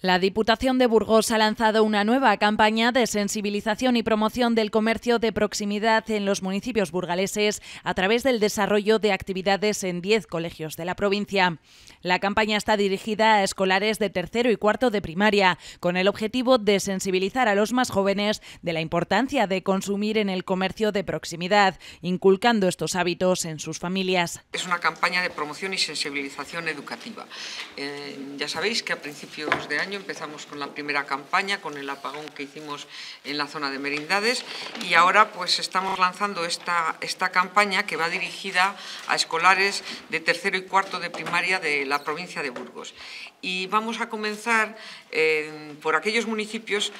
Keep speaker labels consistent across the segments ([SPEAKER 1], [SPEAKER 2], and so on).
[SPEAKER 1] La Diputación de Burgos ha lanzado una nueva campaña de sensibilización y promoción del comercio de proximidad en los municipios burgaleses a través del desarrollo de actividades en 10 colegios de la provincia. La campaña está dirigida a escolares de tercero y cuarto de primaria, con el objetivo de sensibilizar a los más jóvenes de la importancia de consumir en el comercio de proximidad, inculcando estos hábitos en sus familias.
[SPEAKER 2] Es una campaña de promoción y sensibilización educativa. Eh, ya sabéis que a principios de año Empezamos con la primera campaña, con el apagón que hicimos en la zona de Merindades y ahora pues estamos lanzando esta, esta campaña que va dirigida a escolares de tercero y cuarto de primaria de la provincia de Burgos y vamos a comenzar eh, por aquellos municipios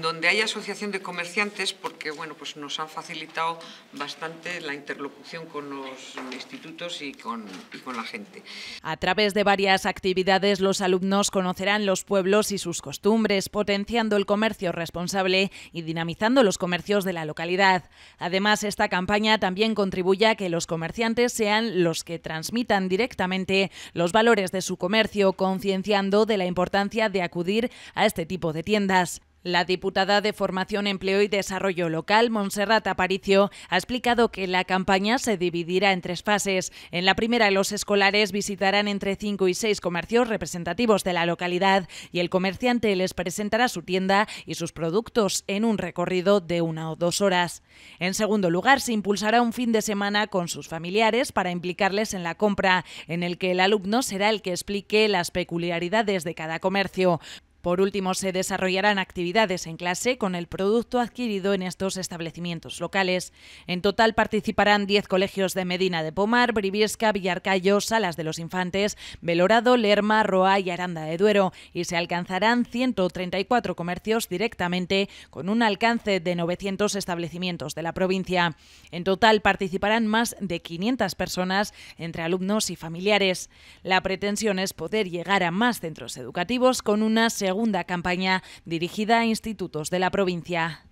[SPEAKER 2] donde hay asociación de comerciantes porque bueno, pues nos han facilitado bastante la interlocución con los institutos y con, con la gente.
[SPEAKER 1] A través de varias actividades los alumnos conocerán los pueblos y sus costumbres, potenciando el comercio responsable y dinamizando los comercios de la localidad. Además, esta campaña también contribuye a que los comerciantes sean los que transmitan directamente los valores de su comercio, concienciando de la importancia de acudir a este tipo de tiendas. La diputada de Formación, Empleo y Desarrollo Local, Montserrat Aparicio, ha explicado que la campaña se dividirá en tres fases. En la primera, los escolares visitarán entre cinco y seis comercios representativos de la localidad y el comerciante les presentará su tienda y sus productos en un recorrido de una o dos horas. En segundo lugar, se impulsará un fin de semana con sus familiares para implicarles en la compra, en el que el alumno será el que explique las peculiaridades de cada comercio. Por último, se desarrollarán actividades en clase con el producto adquirido en estos establecimientos locales. En total participarán 10 colegios de Medina de Pomar, Briviesca, Villarcayo, Salas de los Infantes, Belorado, Lerma, Roa y Aranda de Duero y se alcanzarán 134 comercios directamente con un alcance de 900 establecimientos de la provincia. En total participarán más de 500 personas entre alumnos y familiares. La pretensión es poder llegar a más centros educativos con una segunda segunda campaña dirigida a institutos de la provincia.